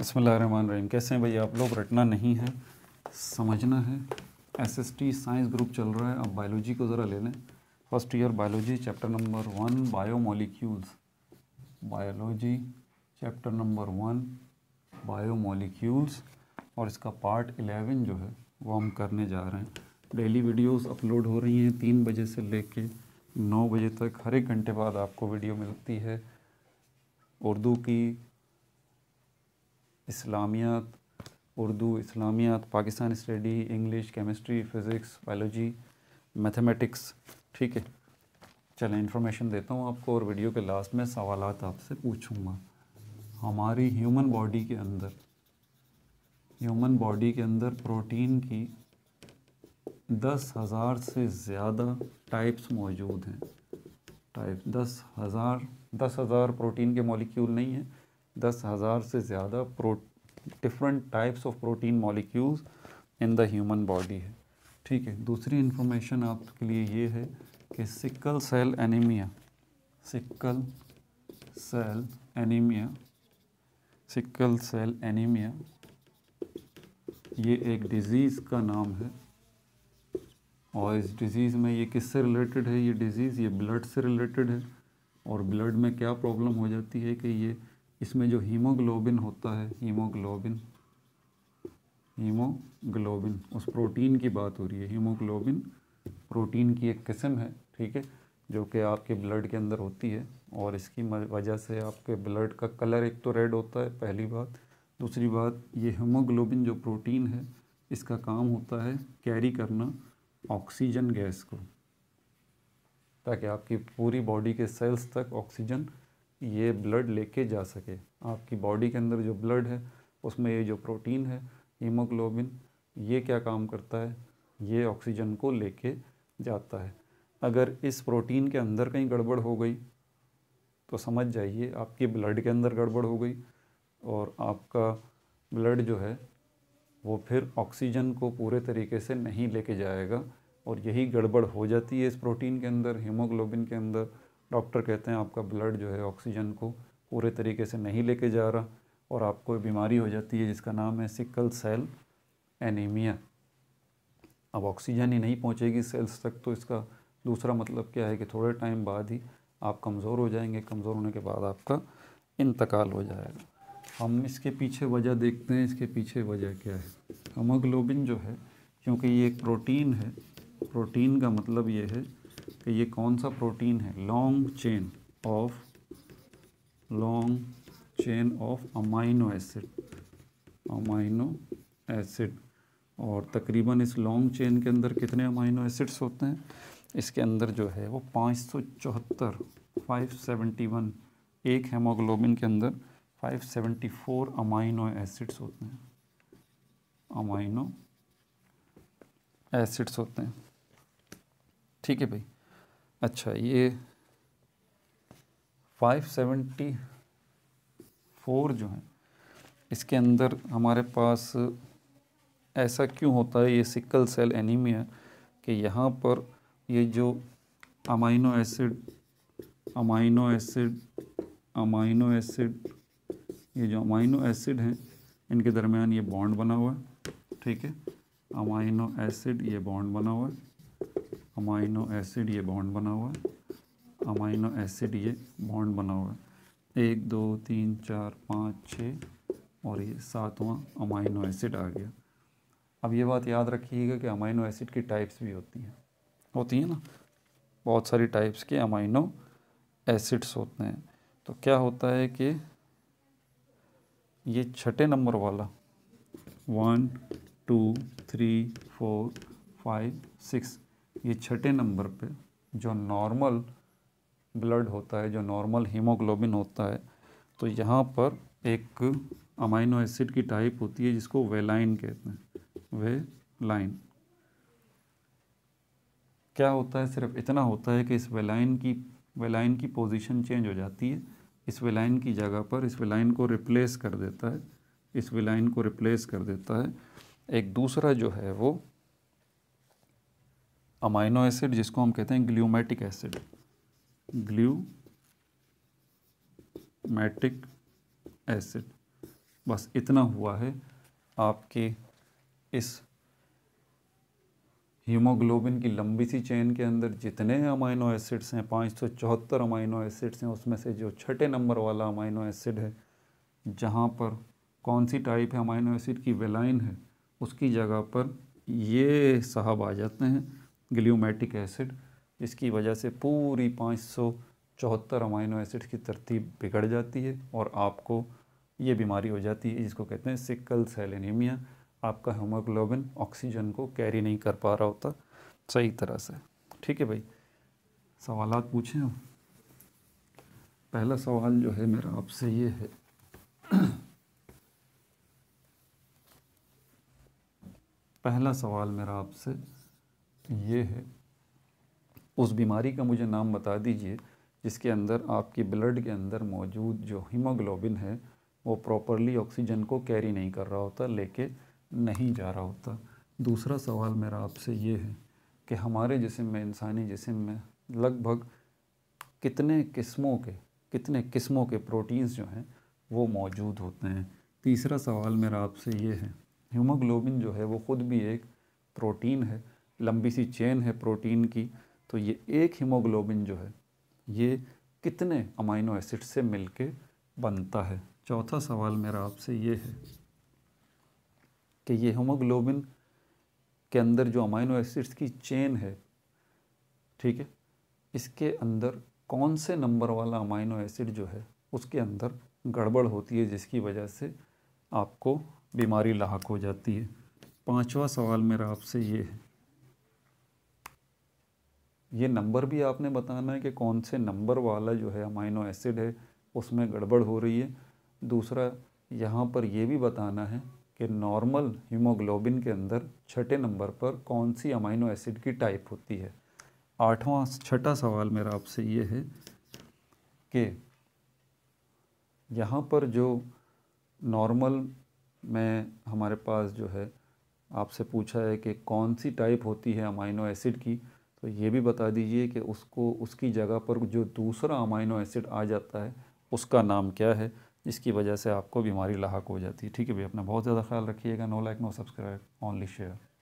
रही कैसे हैं भैया आप लोग रटना नहीं है समझना है S S T science group चल रहा है आप बायोलॉजी को ज़रा ले लें first year biology chapter number one biomolecules biology chapter number one biomolecules और इसका पार्ट एलेवन जो है वो हम करने जा रहे हैं डेली वीडियोस अपलोड हो रही हैं तीन बजे से ले कर नौ बजे तक हर एक घंटे बाद आपको वीडियो मिलती है उर्दू की इस्लामियात उर्दू इस्लामियात Pakistan study English chemistry physics biology mathematics ठीक है चलें इन्फॉर्मेशन देता हूँ आपको और वीडियो के लास्ट में सवाल आपसे पूछूँगा हमारी ह्यूमन बॉडी के अंदर ह्यूमन बॉडी के अंदर प्रोटीन की दस हज़ार से ज़्यादा टाइप्स मौजूद हैं टाइप दस हज़ार दस हज़ार प्रोटीन के मॉलिक्यूल नहीं हैं दस हज़ार से ज़्यादा pro different types of protein molecules in the human body है ठीक है दूसरी इन्फॉर्मेशन आपके लिए ये है कि sickle cell anaemia sickle cell anaemia sickle cell anaemia ये एक डिज़ीज़ का नाम है और इस डिज़ीज़ में ये किससे रिलेटेड है ये डिज़ीज़ ये ब्लड से रिलेटेड है और ब्लड में क्या प्रॉब्लम हो जाती है कि ये इसमें जो हीमोग्लोबिन होता है हीमोग्लोबिन हीमोग्लोबिन उस प्रोटीन की बात हो रही है हीमोग्लोबिन प्रोटीन की एक किस्म है ठीक है जो कि आपके ब्लड के अंदर होती है और इसकी वजह से आपके ब्लड का कलर एक तो रेड होता है पहली बात दूसरी बात ये हीमोग्लोबिन जो प्रोटीन है इसका काम होता है कैरी करना ऑक्सीजन गैस को ताकि आपकी पूरी बॉडी के सेल्स तक ऑक्सीजन ये ब्लड लेके जा सके आपकी बॉडी के अंदर जो ब्लड है उसमें ये जो प्रोटीन है हीमोग्लोबिन ये क्या काम करता है ये ऑक्सीजन को लेके जाता है अगर इस प्रोटीन के अंदर कहीं गड़बड़ हो गई तो समझ जाइए आपकी ब्लड के अंदर गड़बड़ हो गई और आपका ब्लड जो है वो फिर ऑक्सीजन को पूरे तरीके से नहीं लेके जाएगा और यही गड़बड़ हो जाती है इस प्रोटीन के अंदर हीमोग्लोबिन के अंदर डॉक्टर कहते हैं आपका ब्लड जो है ऑक्सीजन को पूरे तरीके से नहीं लेके जा रहा और आपको बीमारी हो जाती है जिसका नाम है सिकल सेल एनीमिया अब ऑक्सीजन ही नहीं पहुंचेगी सेल्स तक तो इसका दूसरा मतलब क्या है कि थोड़े टाइम बाद ही आप कमज़ोर हो जाएंगे कमज़ोर होने के बाद आपका इंतकाल हो जाएगा हम इसके पीछे वजह देखते हैं इसके पीछे वजह क्या है हमोग्लोबिन जो है क्योंकि ये एक प्रोटीन है प्रोटीन का मतलब ये है कि ये कौन सा प्रोटीन है long chain of long chain of amino acid amino acid और तकरीबन इस लॉन्ग चेन के अंदर कितने अमाइनो एसिड्स होते हैं इसके अंदर जो है वो पाँच सौ चौहत्तर फाइव सेवेंटी वन एक हेमोग्लोबिन के अंदर five seventy four amino acids होते हैं अमाइनो एसिड्स होते हैं ठीक है भाई अच्छा ये 574 जो है इसके अंदर हमारे पास ऐसा क्यों होता है ये सिकल सेल एनीमिया कि यहाँ पर ये जो amino acid amino acid amino acid ये जो अमाइनो एसिड हैं इनके दरमियान ये बॉन्ड बना हुआ है ठीक है अमाइनो एसिड ये बॉन्ड बना हुआ है अमाइनो एसिड ये बॉन्ड बना हुआ है अमाइनो एसिड ये बॉन्ड बना हुआ है एक दो तीन चार पाँच छ और ये सातवां अमाइनो एसिड आ गया अब ये बात याद रखिएगा कि अमाइनो एसिड की टाइप्स भी होती हैं होती हैं ना बहुत सारी टाइप्स के अमाइनो एसिड्स होते हैं तो क्या होता है कि ये छठे नंबर वाला one two three four five six ये छठे नंबर पे जो नॉर्मल ब्लड होता है जो नॉर्मल हीमोग्लोबिन होता है तो यहाँ पर एक अमाइनो एसिड की टाइप होती है जिसको वेलाइन कहते हैं वे लाइन क्या होता है सिर्फ इतना होता है कि इस वेलाइन की वेलाइन की पोजीशन चेंज हो जाती है इस वेलाइन की जगह पर इस वेलाइन को रिप्लेस कर देता है इस वेलाइन को रिप्लेस कर देता है एक दूसरा जो है वो अमाइनो एसिड जिसको हम कहते हैं ग्ल्यूमेटिक एसिड मैटिक एसिड बस इतना हुआ है आपके इस हीमोग्लोबिन की लंबी सी चेन के अंदर जितने अमाइनो एसिड्स हैं पाँच सौ चौहत्तर अमाइनो एसिड्स हैं उसमें से जो छठे नंबर वाला अमाइनो एसिड है जहाँ पर कौन सी टाइप है अमाइनो एसिड की वेलाइन है उसकी जगह पर ये साहब आ जाते हैं ग्लियोमेटिक एसिड जिसकी वजह से पूरी पाँच सौ चौहत्तर अमाइनो एसिड की तरतीब बिगड़ जाती है और आपको ये बीमारी हो जाती है जिसको कहते हैं सिकल सेल एनीमिया आपका हेमोग्लोबिन ऑक्सीजन को कैरी नहीं कर पा रहा होता सही तरह से ठीक है भाई सवाल पूछें हम पहला सवाल जो है मेरा आपसे ये है पहला सवाल मेरा आपसे ये है उस बीमारी का मुझे नाम बता दीजिए जिसके अंदर आपकी ब्लड के अंदर मौजूद जो हीमोग्लोबिन है वो प्रॉपरली ऑक्सीजन को कैरी नहीं कर रहा होता लेके नहीं जा रहा होता दूसरा सवाल मेरा आपसे ये है कि हमारे जिसम में इंसानी जिसम में लगभग कितने किस्मों के कितने किस्मों के प्रोटीन्स जो हैं वो मौजूद होते हैं तीसरा सवाल मेरा आपसे ये है हीमोग्लोबिन जो है वो ख़ुद भी एक प्रोटीन है लंबी सी चेन है प्रोटीन की तो ये एक हीमोग्लोबिन जो है ये कितने अमाइनो एसिड से मिलके बनता है चौथा सवाल मेरा आपसे ये है कि ये हीमोग्लोबिन के अंदर जो अमाइनो एसिड्स की चेन है ठीक है इसके अंदर कौन से नंबर वाला अमाइनो एसिड जो है उसके अंदर गड़बड़ होती है जिसकी वजह से आपको बीमारी लाक हो जाती है पांचवा सवाल मेरा आपसे ये है ये नंबर भी आपने बताना है कि कौन से नंबर वाला जो है अमाइनो एसिड है उसमें गड़बड़ हो रही है दूसरा यहाँ पर यह भी बताना है कि नॉर्मल हीमोग्लोबिन के अंदर छठे नंबर पर कौन सी अमाइनो एसिड की टाइप होती है आठवां छठा सवाल मेरा आपसे ये है कि यहाँ पर जो नॉर्मल में हमारे पास जो है आपसे पूछा है कि कौन सी टाइप होती है अमाइनो एसिड की तो ये भी बता दीजिए कि उसको उसकी जगह पर जो दूसरा अमाइनो एसिड आ जाता है उसका नाम क्या है जिसकी वजह से आपको बीमारी लाक हो जाती है ठीक है भाई अपना बहुत ज़्यादा ख्याल रखिएगा no like no subscribe only share